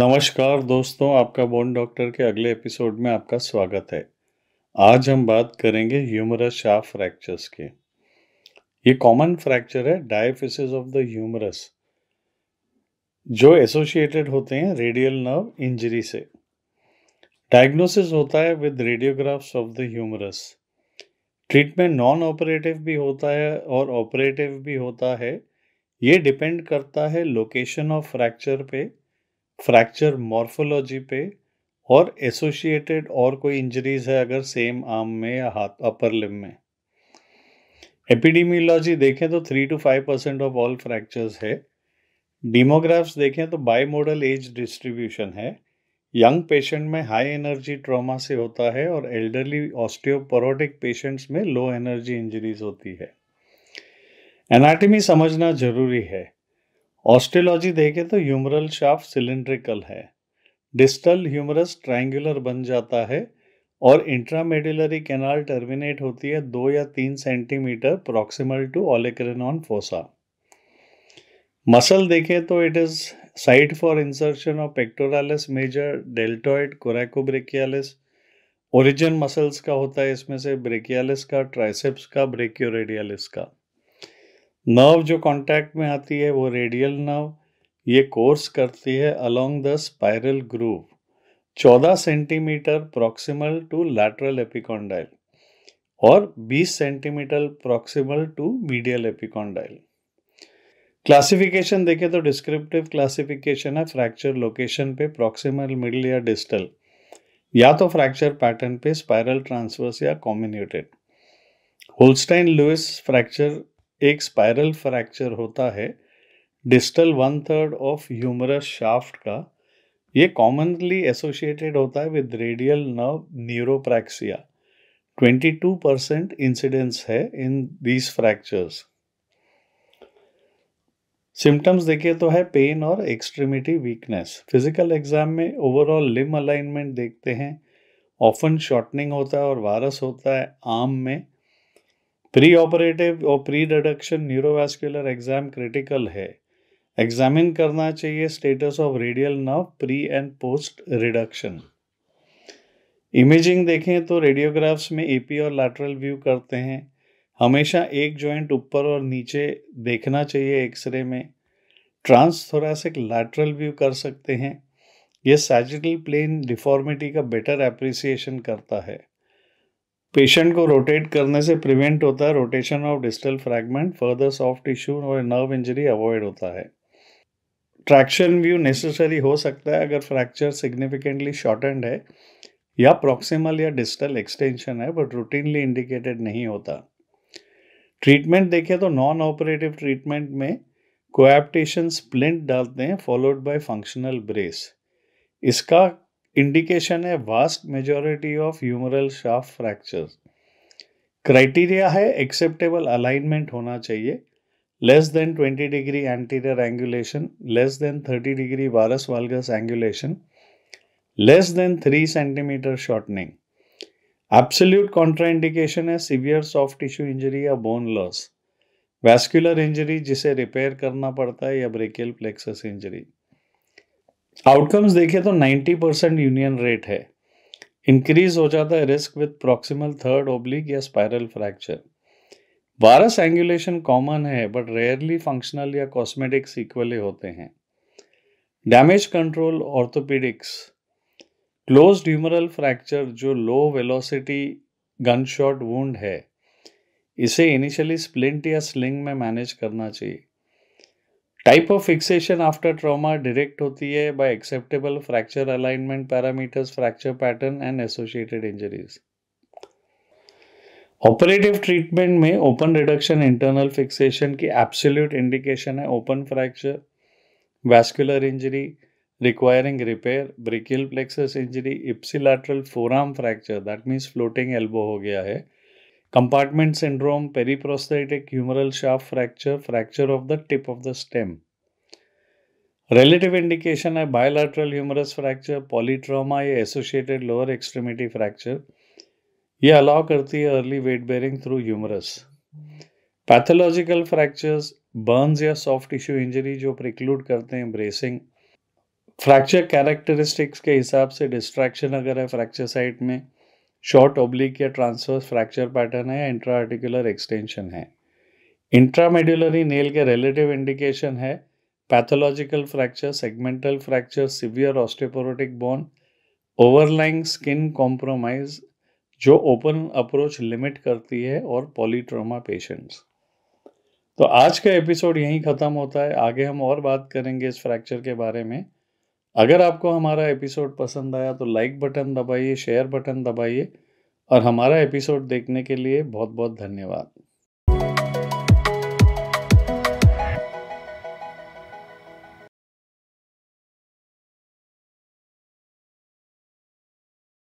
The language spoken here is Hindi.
नमस्कार दोस्तों आपका बोन डॉक्टर के अगले एपिसोड में आपका स्वागत है आज हम बात करेंगे ह्यूमरस शाह फ्रैक्चर्स के ये कॉमन फ्रैक्चर है डायफिसिस ऑफ द ह्यूमरस जो एसोसिएटेड होते हैं रेडियल नर्व इंजरी से डायग्नोसिस होता है with radiographs of the humerus treatment non operative भी होता है और ऑपरेटिव भी होता है ये डिपेंड करता है लोकेशन ऑफ फ्रैक्चर पे फ्रैक्चर मॉर्फोलॉजी पे और एसोशिएटेड और कोई इंजरीज है अगर सेम आर्म में या हाथ अपर लिम में एपिडीमियोलॉजी देखें तो three two five percent of all fractures है डीमोग्राफ्स देखें तो बाई मॉडल एज डिस्ट्रीब्यूशन है यंग पेशेंट में हाई एनर्जी ट्रॉमा से होता है और एल्डरली ऑस्टियोपोरोटिक पेशेंट्स में लो एनर्जी इंजरीज होती है एनाटॉमी समझना जरूरी है ऑस्टियोलॉजी देखें तो ह्यूमरल शाफ सिलेंड्रिकल है डिस्टल ह्यूमरस ट्राइंगुलर बन जाता है और इंट्रामेडुलरी कैनाल टर्मिनेट होती है दो या तीन centimetre proximal to olecranon fossa muscle देखें तो it is site for insertion of pectoralis major deltoid, coracobrachialis, origin muscles का होता है इसमें से ब्रेकियालिस का ट्राइसेप्स का रेडियालिस का नर्व जो कांटेक्ट में आती है वो रेडियल नर्व ये कोर्स करती है along the spiral groove 14 centimetre proximal to lateral epicondyle और 20 centimetre proximal to medial epicondyle classification देखे तो डिस्क्रिप्टिव क्लासिफिकेशन है फ्रैक्चर लोकेशन पे प्रॉक्सिमल मिडल या डिस्टल या तो फ्रैक्चर पैटर्न पे स्पाइरल ट्रांसवर्स या कॉम्बिन्यूटेड होल्स्टाइन लुइस फ्रैक्चर एक स्पाइरल फ्रैक्चर होता है distal one third of humerus shaft का ये कॉमनली एसोसिएटेड होता है with radial nerve neuropraxia 22 percent incidence है इन दीज फ्रैक्चर्स सिम्टम्स देखिए तो है पेन और एक्सट्रीमिटी वीकनेस फिजिकल एग्जाम में ओवरऑल लिम अलाइनमेंट देखते हैं ऑफन शॉर्टनिंग होता है और वायरस होता है आर्म में प्री ऑपरेटिव और pre reduction neurovascular exam critical है एग्जामिन करना चाहिए status of radial nerve pre and post reduction imaging देखें तो रेडियोग्राफ्स में एपी और लैटरल व्यू करते हैं हमेशा एक जॉइंट ऊपर और नीचे देखना चाहिए एक्सरे में ट्रांस थोरासिक लैटरल व्यू कर सकते हैं यह सैजिटल प्लेन डिफॉर्मिटी का बेटर एप्रिसिएशन करता है पेशेंट को रोटेट करने से प्रिवेंट होता है rotation of distal fragment further soft tissue और नर्व इंजरी अवॉइड होता है ट्रैक्शन व्यू नेसेसरी हो सकता है अगर फ्रैक्चर सिग्निफिकेंटली शॉर्टेंड है या प्रॉक्सिमल या डिस्टल एक्सटेंशन है बट रूटीनली इंडिकेटेड नहीं होता ट्रीटमेंट देखे तो नॉन ऑपरेटिव ट्रीटमेंट में कोएप्टेशन स्प्लिंट डालते हैं फॉलोड बाय फंक्शनल ब्रेस इसका इंडिकेशन है vast majority of humeral shaft fracture criteria है एक्सेप्टेबल अलाइनमेंट होना चाहिए less than 20 degree anterior angulation less than 30 degree varus valgus angulation less than 3 centimetre shortening Absolute contraindication है सीवियर सॉफ्ट टिश्यू इंजरी या बोन लॉस वैस्कुलर इंजरी जिसे रिपेयर करना पड़ता है या ब्रेकियल प्लेक्सस इंजरी आउटकम्स देखें तो 90 परसेंट यूनियन रेट है इंक्रीज हो जाता है risk with proximal third oblique या spiral fracture varus angulation common है बट रेयरली फंक्शनल या कॉस्मेटिक्स इक्वली होते हैं damage control orthopaedics close humeral fracture जो लो वेलोसिटी गनशॉट वुंड है इसे इनिशियली स्प्लिंट या स्लिंग में मैनेज करना चाहिए type of fixation after trauma direct होती है by acceptable fracture alignment parameters fracture pattern and associated injuries operative treatment में ओपन रिडक्शन इंटरनल फिक्सेशन की एब्सोल्यूट इंडिकेशन है open fracture vascular injury requiring repair brachial plexus injury ipsilateral forearm fracture that means floating elbow ho gaya hai compartment syndrome periprosthetic humeral shaft fracture fracture of the tip of the stem relative indication hai bilateral humerus fracture polytrauma ya associated lower extremity fracture ye allow karti hai early weight bearing through humerus pathological fractures burns या soft tissue injury जो preclude करते हैं bracing फ्रैक्चर कैरेक्टरिस्टिक्स के हिसाब से डिस्ट्रैक्शन अगर है फ्रैक्चर साइट में शॉर्ट ओब्लिक या ट्रांसवर्स फ्रैक्चर पैटर्न है या इंट्रा आर्टिकुलर एक्सटेंशन है इंट्रामेडुलरी नेल के रिलेटिव इंडिकेशन है pathological fracture segmental fracture severe osteoporotic bone overlying skin compromise जो ओपन अप्रोच लिमिट करती है और पॉलीट्रोमा पेशेंट्स तो आज का एपिसोड यहीं ख़त्म होता है आगे हम और बात करेंगे इस फ्रैक्चर के बारे में अगर आपको हमारा एपिसोड पसंद आया तो लाइक बटन दबाइए शेयर बटन दबाइए और हमारा एपिसोड देखने के लिए बहुत बहुत धन्यवाद